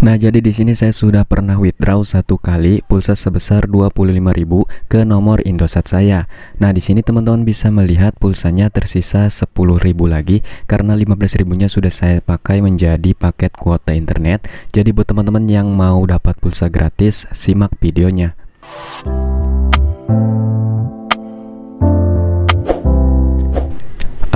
Nah, jadi di sini saya sudah pernah withdraw satu kali pulsa sebesar 25.000 ke nomor Indosat saya. Nah, di sini teman-teman bisa melihat pulsanya tersisa 10.000 lagi karena 15.000-nya sudah saya pakai menjadi paket kuota internet. Jadi buat teman-teman yang mau dapat pulsa gratis, simak videonya.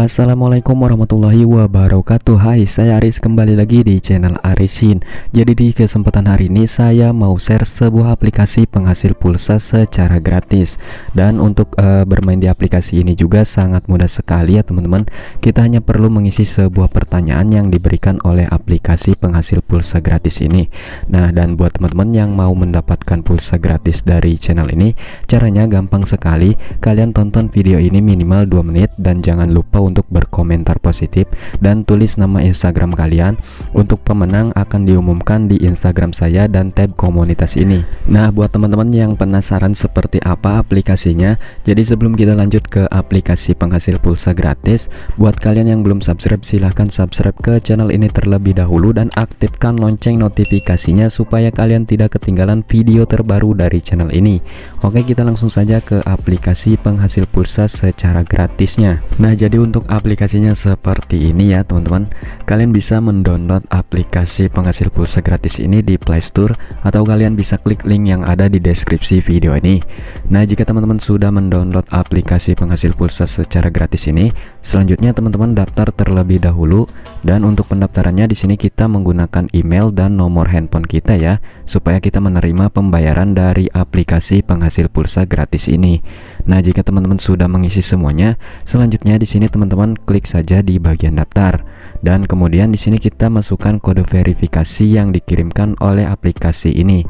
Assalamualaikum warahmatullahi wabarakatuh Hai saya Aris kembali lagi di channel Arisin Jadi di kesempatan hari ini saya mau share sebuah aplikasi penghasil pulsa secara gratis Dan untuk uh, bermain di aplikasi ini juga sangat mudah sekali ya teman-teman Kita hanya perlu mengisi sebuah pertanyaan yang diberikan oleh aplikasi penghasil pulsa gratis ini Nah dan buat teman-teman yang mau mendapatkan pulsa gratis dari channel ini Caranya gampang sekali Kalian tonton video ini minimal 2 menit dan jangan lupa untuk untuk berkomentar positif dan tulis nama Instagram kalian. Untuk pemenang akan diumumkan di Instagram saya dan tab komunitas ini. Nah, buat teman-teman yang penasaran seperti apa aplikasinya, jadi sebelum kita lanjut ke aplikasi penghasil pulsa gratis, buat kalian yang belum subscribe silahkan subscribe ke channel ini terlebih dahulu dan aktifkan lonceng notifikasinya supaya kalian tidak ketinggalan video terbaru dari channel ini. Oke, kita langsung saja ke aplikasi penghasil pulsa secara gratisnya. Nah, jadi untuk untuk aplikasinya seperti ini ya teman-teman Kalian bisa mendownload aplikasi penghasil pulsa gratis ini di playstore Atau kalian bisa klik link yang ada di deskripsi video ini Nah jika teman-teman sudah mendownload aplikasi penghasil pulsa secara gratis ini Selanjutnya teman-teman daftar terlebih dahulu Dan untuk pendaftarannya di sini kita menggunakan email dan nomor handphone kita ya Supaya kita menerima pembayaran dari aplikasi penghasil pulsa gratis ini Nah, jika teman-teman sudah mengisi semuanya, selanjutnya di sini teman-teman klik saja di bagian daftar dan kemudian di sini kita masukkan kode verifikasi yang dikirimkan oleh aplikasi ini.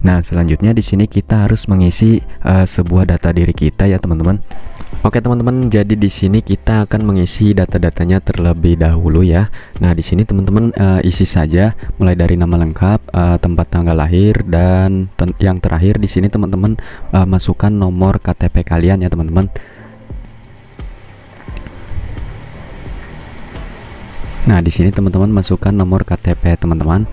Nah, selanjutnya di sini kita harus mengisi uh, sebuah data diri kita ya, teman-teman. Oke teman-teman, jadi di sini kita akan mengisi data-datanya terlebih dahulu ya. Nah di sini teman-teman uh, isi saja, mulai dari nama lengkap, uh, tempat tanggal lahir, dan ten yang terakhir di sini teman-teman uh, masukkan nomor KTP kalian ya teman-teman. Nah di sini teman-teman masukkan nomor KTP teman-teman.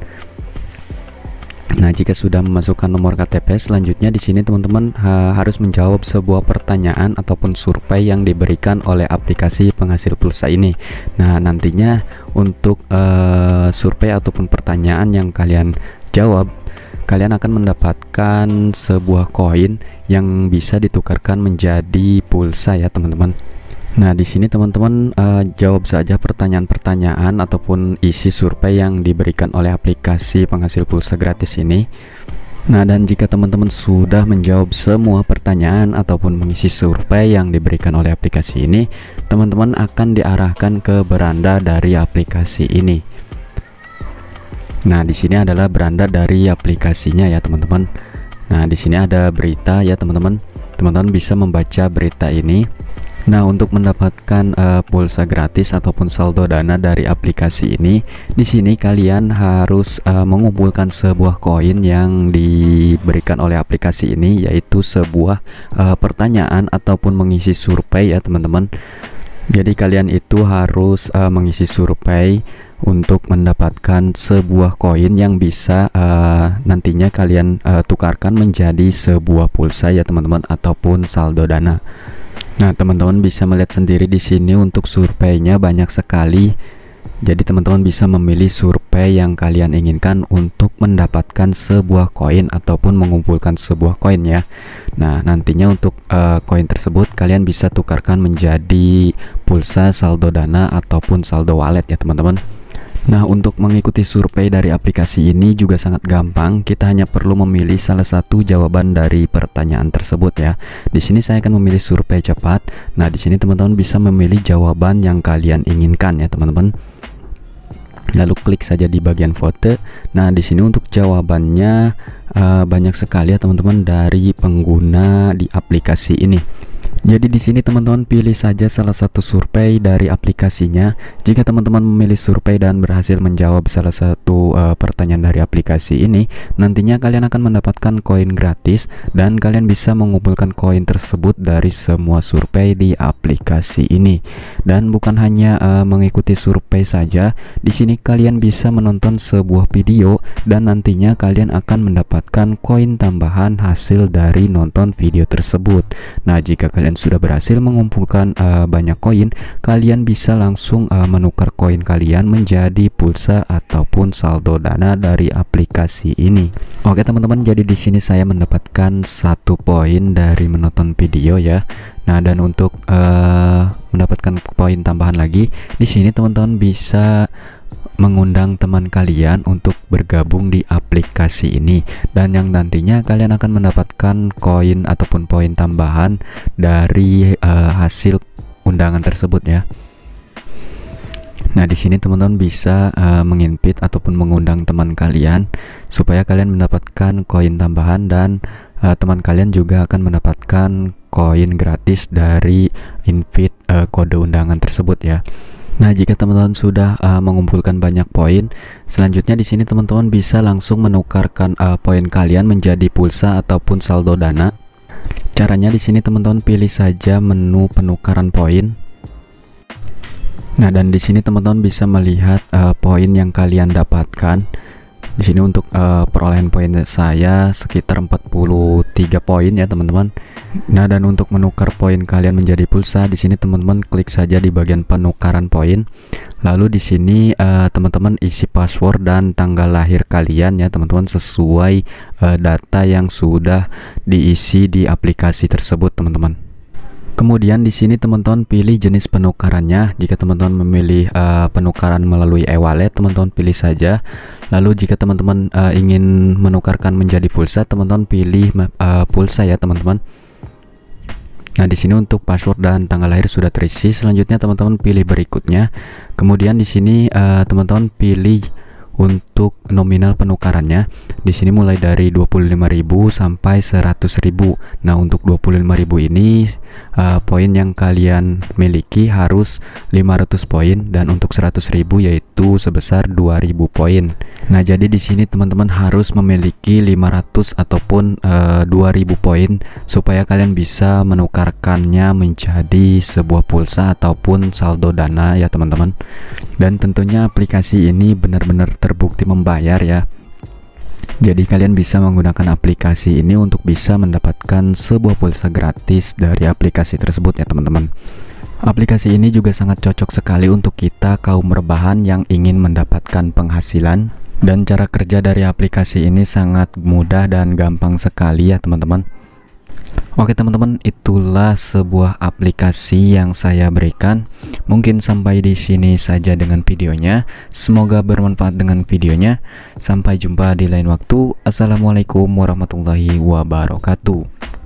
Nah, jika sudah memasukkan nomor KTP, selanjutnya di sini teman-teman ha harus menjawab sebuah pertanyaan ataupun survei yang diberikan oleh aplikasi penghasil pulsa ini. Nah, nantinya untuk uh, survei ataupun pertanyaan yang kalian jawab, kalian akan mendapatkan sebuah koin yang bisa ditukarkan menjadi pulsa ya, teman-teman. Nah, di sini teman-teman uh, jawab saja pertanyaan-pertanyaan ataupun isi survei yang diberikan oleh aplikasi penghasil pulsa gratis ini. Nah, dan jika teman-teman sudah menjawab semua pertanyaan ataupun mengisi survei yang diberikan oleh aplikasi ini, teman-teman akan diarahkan ke beranda dari aplikasi ini. Nah, di sini adalah beranda dari aplikasinya ya, teman-teman. Nah, di sini ada berita ya, teman-teman. Teman-teman bisa membaca berita ini Nah, untuk mendapatkan uh, pulsa gratis ataupun saldo dana dari aplikasi ini, di sini kalian harus uh, mengumpulkan sebuah koin yang diberikan oleh aplikasi ini yaitu sebuah uh, pertanyaan ataupun mengisi survei ya, teman-teman. Jadi kalian itu harus uh, mengisi survei untuk mendapatkan sebuah koin yang bisa uh, nantinya kalian uh, tukarkan menjadi sebuah pulsa ya teman-teman ataupun saldo dana. Nah, teman-teman bisa melihat sendiri di sini untuk surveinya banyak sekali. Jadi teman-teman bisa memilih survei yang kalian inginkan untuk mendapatkan sebuah koin ataupun mengumpulkan sebuah koin ya. Nah, nantinya untuk eh, koin uh, tersebut kalian bisa tukarkan menjadi pulsa saldo dana ataupun saldo wallet ya, teman-teman. Nah, untuk mengikuti survei dari aplikasi ini juga sangat gampang. Kita hanya perlu memilih salah satu jawaban dari pertanyaan tersebut ya. Di sini saya akan memilih survei cepat. Nah, di sini teman-teman bisa memilih jawaban yang kalian inginkan ya, teman-teman. Lalu klik saja di bagian foto Nah, di sini untuk jawabannya uh, banyak sekali ya, teman-teman dari pengguna di aplikasi ini. Jadi di sini teman-teman pilih saja salah satu survei dari aplikasinya. Jika teman-teman memilih survei dan berhasil menjawab salah satu uh, pertanyaan dari aplikasi ini, nantinya kalian akan mendapatkan koin gratis dan kalian bisa mengumpulkan koin tersebut dari semua survei di aplikasi ini. Dan bukan hanya uh, mengikuti survei saja, di sini kalian bisa menonton sebuah video dan nantinya kalian akan mendapatkan koin tambahan hasil dari nonton video tersebut. Nah, jika kalian sudah berhasil mengumpulkan uh, banyak koin, kalian bisa langsung uh, menukar koin kalian menjadi pulsa ataupun saldo dana dari aplikasi ini. Oke teman-teman, jadi di sini saya mendapatkan satu poin dari menonton video ya. Nah, dan untuk uh, mendapatkan poin tambahan lagi, di sini teman-teman bisa mengundang teman kalian untuk bergabung di aplikasi ini dan yang nantinya kalian akan mendapatkan koin ataupun poin tambahan dari uh, hasil undangan tersebut ya. Nah, di sini teman-teman bisa uh, eh, menginvite ataupun mengundang teman kalian supaya kalian mendapatkan koin tambahan dan uh, teman kalian juga akan mendapatkan koin gratis dari invite uh, kode undangan tersebut ya. Nah, jika teman-teman sudah uh, mengumpulkan banyak poin, selanjutnya di sini teman-teman bisa langsung menukarkan uh, poin kalian menjadi pulsa ataupun saldo dana. Caranya di sini teman-teman pilih saja menu penukaran poin. Nah, dan di sini teman-teman bisa melihat uh, poin yang kalian dapatkan. Di sini untuk uh, perolehan poin saya sekitar 43 poin ya, teman-teman. Nah, dan untuk menukar poin kalian menjadi pulsa, di sini teman-teman klik saja di bagian penukaran poin. Lalu di sini uh, teman-teman isi password dan tanggal lahir kalian ya, teman-teman sesuai uh, data yang sudah diisi di aplikasi tersebut, teman-teman. Kemudian di sini teman-teman pilih jenis penukarannya. Jika teman-teman memilih uh, penukaran melalui e-wallet, teman-teman pilih saja. Lalu jika teman-teman uh, ingin menukarkan menjadi pulsa, teman-teman pilih uh, pulsa ya, teman-teman. Nah, di sini untuk password dan tanggal lahir sudah terisi. Selanjutnya teman-teman pilih berikutnya. Kemudian di sini eh, teman-teman uh, pilih untuk nominal penukarannya di sini mulai dari 25.000 sampai 100.000. Nah, untuk 25.000 ini uh, poin yang kalian miliki harus 500 poin dan untuk 100.000 yaitu sebesar 2.000 poin. Nah, jadi di sini teman-teman harus memiliki 500 ataupun uh, eh, 2.000 poin supaya kalian bisa menukarkannya menjadi sebuah pulsa ataupun saldo dana ya, teman-teman. Dan tentunya aplikasi ini benar-benar terbukti membayar ya. Jadi kalian bisa menggunakan aplikasi ini untuk bisa mendapatkan sebuah pulsa gratis dari aplikasi tersebut ya teman-teman. Aplikasi ini juga sangat cocok sekali untuk kita kaum rebahan yang ingin mendapatkan penghasilan dan cara kerja dari aplikasi ini sangat mudah dan gampang sekali ya teman-teman. Oke teman-teman, itulah sebuah aplikasi yang saya berikan. Mungkin sampai di sini saja dengan videonya. Semoga bermanfaat dengan videonya. Sampai jumpa di lain waktu. Assalamualaikum warahmatullahi wabarakatuh.